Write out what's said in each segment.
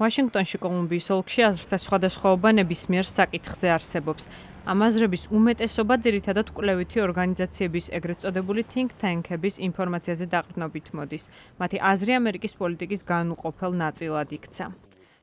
ვაშინგტონში კოლუმბიის ოლქში აზრთა სხვადასხვა ობანების მიერ საკითხზე არსებობს. ამ აზრების უმეტესობა ძირითადად კვლევითი ორგანიზაციების, ეგრეთ წოდებული think tank-ების ინფორმაციაზე დაყრდნობით მოდის. მათი აზრი ამერიკის პოლიტიკის განუყოფელ ნაწილად იქცა.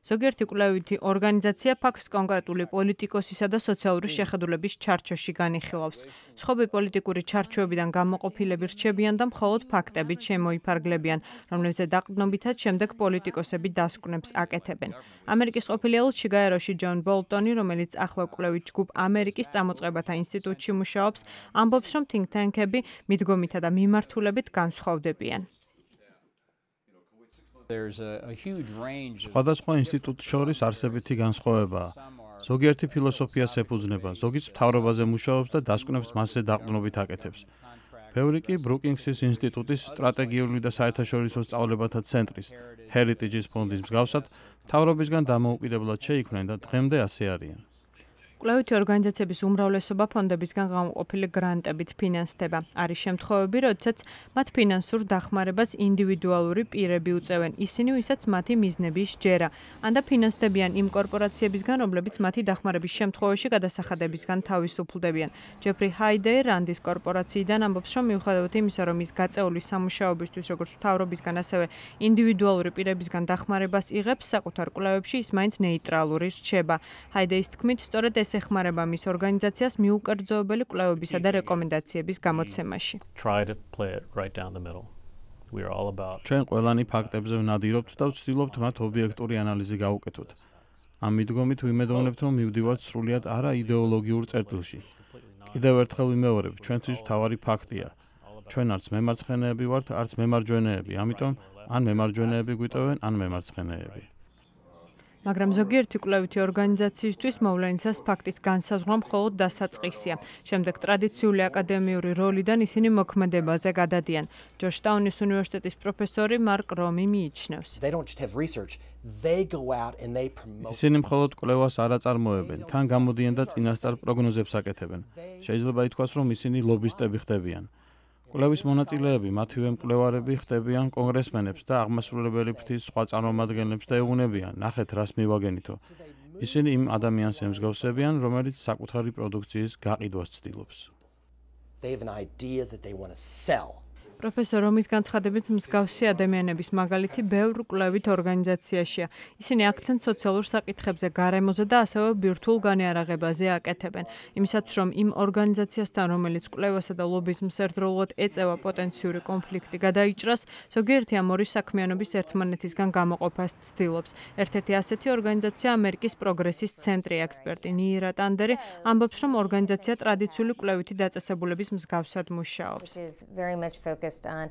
ზოგიერთი კვლევითი ორგანიზაცია ფაქტს კონკრეტული პოლიტიკოსისა და სოციალური შეხედულების ჩარჩოში განიხილავს. სხვა პოლიტიკური ჩარჩოებიდან გამოყოფილები რჩებიან და მხოლოდ ფაქტებით შემოიფარგლებიან, რომლებზე დაყრდნობითაც შემდეგ პოლიტიკოსები დასკვნებს აკეთებენ. ამერიკის ყოფილი ელჩი გაეროში ჯონ ბოლტონი, რომელიც ახლა კვლევით ჯგუფ ამერიკის წამოწყებათა ინსტიტუტში მუშაობს, ამბობს, რომ თინკ-ტენკები მიდგომითა და მიმართულებით განსხვავდებიან. სხვადასხვა ინსტიტუტ შორის არსებითი განსხვავებაა ზოგიერთი ფილოსოფიას ეფუძნება ზოგიც მთავრობაზე მუშაობს და დასკვნებს მასზე დაყრდნობით აკეთებს ბევრი კი ბრუკინგსის ინსტიტუტის სტრატეგიული და საერთაშორისო სწავლებათა ცენტრის ჰერიტეჯის ფონდის მსგავსად მთავრობისგან დამოუკიდებლად შეიქმნენ და დღემდე ასე არიან კვლევითი ორგანიზაციების უმრავლესობა ფონდებისგან გამოყოფილი გრანტებით ფინანსდება. არის შემთხვევები, როდესაც მათ ფინანსურ დახმარებას ინდივიდუალური პირები უწევენ, ისინი, ვისაც მათი მიზნები შეერა, ან და ფინანსდებიან იმ კორპორაციებისგან, რომლებიც მათი დახმარების შემთხვევაში გადასახადებისგან თავისუფლდებიან. ჯეფრი ჰაიდეი რანდის კორპორაციიდან ამბობს, რომ მიუხედავად იმისა, რომ ის გაწეული სამუშაოებისთვის, როგორც თავრობისგან, ასევე ინდივიდუალური პირებისგან დახმარებას იღებს საკუთარ კვლევებში, ის მაინც ნეიტრალური რჩება. ჰაიდეის თქმით, სწორედ ეს ეს ეხმარება მის ორგანიზაციას მიუკერძოებელი კვლევებისა და რეკომენდაციების გამოცემაში. ჩვენ ყველანი ფაქტებზე ვნადირობთ და ვცდილობთ მათ ობიექტური ანალიზი გავუკეთოთ. ამ მიდგომით ვიმედოვნებთ, რომ მივდივართ სრულიად არა იდეოლოგიურ წერტილში. კიდევ ერთხელ ვიმეორებ, ჩვენთვის თავარი ფაქტია. ჩვენ არც მემარცხენეები ვართ, არც მემარჯვენეები, ამიტომ ან მემარჯვენეები გვიტოვენ, ან მემარცხენეები. მაგრამ ზოგიერთი კვლევითი ორგანიზაციისთვის მოვლენისას ფაქტის განსაზღვრა მხოლოდ დასაწყისია. შემდეგ ტრადიციული აკადემიური როლიდან ისინი მოქმედებაზე გადადიან. ჯოშტაუნის უნივერსიტეტის პროფესორი მარკ რომი მიიჩნევს. ისინი მხოლოდ კვლევას არ აწარმოებენ, თან გამოდიან და წინასწარ პროგნოზებს აკეთებენ. შეიძლება ითქვას, რომ ისინი ლობისტები ხდებიან. კვლევის მონაწილეები, მათივე მკვლევარები ხდებიან კონგრესმენებს და აღმასრულებელი ფრთის სხვა წარმომადგენლებს და ეუბნებიან, ნახეთ რას მივაგენითო. ისინი იმ ადამიანს ემსგავსებიან, რომელიც საკუთარი პროდუქციის გაყიდვას ცდილობს. They have an idea that they want to sell პროფესორ რომის განცხადებით მსგავსი ადამიანების მაგალითი ბევრ კლავით ორგანიზაციაშია. ისინი აქცენტს სოციალურ საკითხებზე, გარემოზე და ასევე ბირთულ განეარაღებაზე აკეთებენ. იმისაც რომ იმ ორგანიზაციასთან, რომელიც კლევასა და ლობიზმს ერთდროულად ეწევა პოტენციური კონფლიქტი გადაიჭრას, ზოგიერთი ამ ორი საქმიანობის ერთმანეთისგან გამოყოფას ცდილობს. ერთ-ერთი ასეთი ორგანიზაცია ამერიკის პროგრესის ცენტრი ექსპერტი ნიირა ტანდერი ამბობს, რომ ორგანიზაცია ტრადიციული კლევითი დაწესებულების მსგავსად მუშაობს. focused on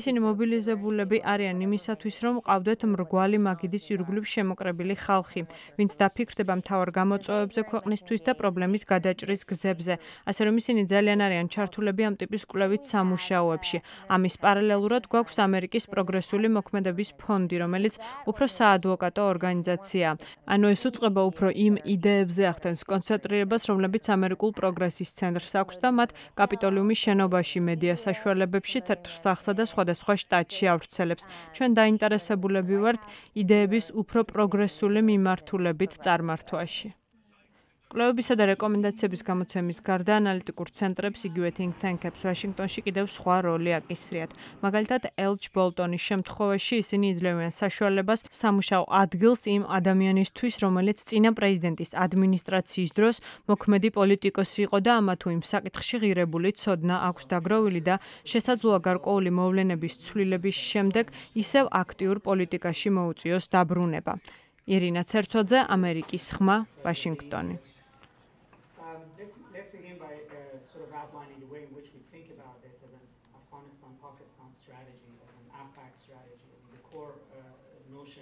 ისინი მობილიზებულები არიან იმისათვის, რომ ყავდეთ მრგვალი მაგიდის ირგვლივ შემოკრებილი ხალხი, ვინც დაფიქრდება მთავარ გამოწვევებზე ქვეყნისთვის და პრობლემის გადაჭრის გზებზე. ასე რომ ისინი ძალიან არიან ჩართულები ამ ტიპის კვლევით სამუშაოებში. ამის პარალელურად გვაქვს ამერიკის პროგრესული მოქმედების ფონდი, რომელიც უფრო საადვოკატო ორგანიზაცია. ანუ ეს უწყება უფრო იმ იდეებზე ახდენს კონცენტრირებას, რომლებიც ამერიკულ პროგრესის ცენტრს აქვს და მათ კაპიტოლიუმის შენობაში მედია საშუალებებში თეთრ სახსა და სხვადასხვა შტატში ავრცელებს. ჩვენ დაინტერესებულები ვართ იდეების უფრო პროგრესული მიმართულებით წარმართვაში. კვლევებისა და რეკომენდაციების გამოცემის გარდა ანალიტიკურ ცენტრებს იგივე think tank-ებს ვაშინგტონში კიდევ სხვა როლი აკისრიათ. მაგალითად, Elch Bolton-ის შემთხვევაში ისინი იძლევიან საშუალებას სამუშაო ადგილს იმ ადამიანისთვის, რომელიც წინა პრეზიდენტის ადმინისტრაციის დროს მოქმედი პოლიტიკოსი იყო და ამა თუ იმ საკითხში ღირებული ცოდნა აქვს დაგროვილი და შესაძლოა გარკვეული მოვლენების ცვლილების შემდეგ ისევ აქტიურ პოლიტიკაში მოუწიოს დაბრუნება. ირინა ცერცოძე, ამერიკის ხმა, ვაშინგტონი. by uh, sort of outlining the way in which we think about this as an Afghanistan-Pakistan strategy, as an AFPAC strategy. I mean, the core uh, notion